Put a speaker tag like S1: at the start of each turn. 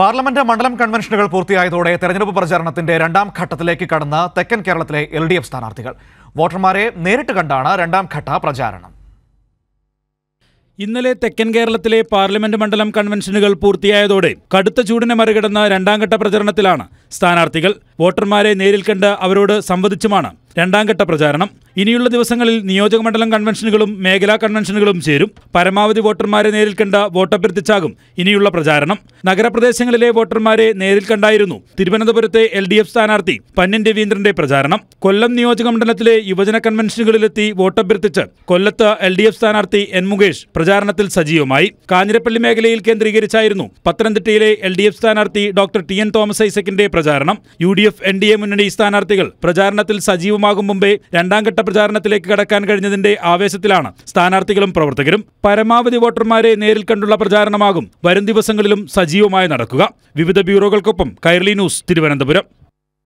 S1: parliament മണ്ഡലം കൺവെൻഷനുകൾ പൂർത്തിയായതോടെ തെരഞ്ഞെടുപ്പ് പ്രചാരണത്തിന്റെ രണ്ടാം ഘട്ടത്തിലേക്ക് കടന്ന തെക്കൻ കേരളത്തിലെ എൽ ഡി എഫ് സ്ഥാനാർത്ഥികൾ വോട്ടർമാരെ നേരിട്ട് കണ്ടാണ് രണ്ടാം ഘട്ട പ്രചാരണം
S2: ഇന്നലെ തെക്കൻ കേരളത്തിലെ പാർലമെന്റ് മണ്ഡലം കൺവെൻഷനുകൾ പൂർത്തിയായതോടെ കടുത്ത ചൂടിനെ മറികടന്ന രണ്ടാംഘട്ട പ്രചരണത്തിലാണ് സ്ഥാനാർത്ഥികൾ വോട്ടർമാരെ നേരിൽ കണ്ട് അവരോട് സംവദിച്ചുമാണ് രണ്ടാംഘട്ട പ്രചാരണം ഇനിയുള്ള ദിവസങ്ങളിൽ നിയോജകമണ്ഡലം കൺവെൻഷനുകളും മേഖലാ കൺവെൻഷനുകളും ചേരും പരമാവധി വോട്ടർമാരെ നേരിൽ കണ്ട വോട്ടഭ്യർത്ഥിച്ചാകും ഇനിയുള്ള പ്രചാരണം നഗരപ്രദേശങ്ങളിലെ വോട്ടർമാരെ നേരിൽ കണ്ടായിരുന്നു തിരുവനന്തപുരത്തെ എൽ ഡി എഫ് സ്ഥാനാർത്ഥി പന്ന്യൻ രവീന്ദ്രന്റെ പ്രചാരണം കൊല്ലം നിയോജകമണ്ഡലത്തിലെ യുവജന കൺവെൻഷനുകളിലെത്തി വോട്ടഭ്യർത്ഥിച്ച് കൊല്ലത്ത് എൽ ഡി എഫ് സ്ഥാനാർത്ഥി എൻ മുകേഷ് പ്രചാരണത്തിൽ സജീവമായി കാഞ്ഞിരപ്പള്ളി മേഖലയിൽ കേന്ദ്രീകരിച്ചായിരുന്നു പത്തനംതിട്ടയിലെ എൽ ഡി എഫ് സ്ഥാനാർത്ഥി ഡോക്ടർ ടി എൻ തോമസ് ഐസക്കിന്റെ പ്രചാരണം U D F N D A മുന്നണി സ്ഥാനാർത്ഥികൾ പ്രചാരണത്തിൽ സജീവമാകും മുമ്പേ രണ്ടാംഘട്ട പ്രചാരണത്തിലേക്ക് കടക്കാൻ കഴിഞ്ഞതിന്റെ ആവേശത്തിലാണ് സ്ഥാനാർത്ഥികളും പ്രവർത്തകരും പരമാവധി വോട്ടർമാരെ നേരിൽ കണ്ടുള്ള പ്രചാരണമാകും വരും ദിവസങ്ങളിലും സജീവമായി നടക്കുക വിവിധ ബ്യൂറോകൾക്കൊപ്പം കൈരളി ന്യൂസ് തിരുവനന്തപുരം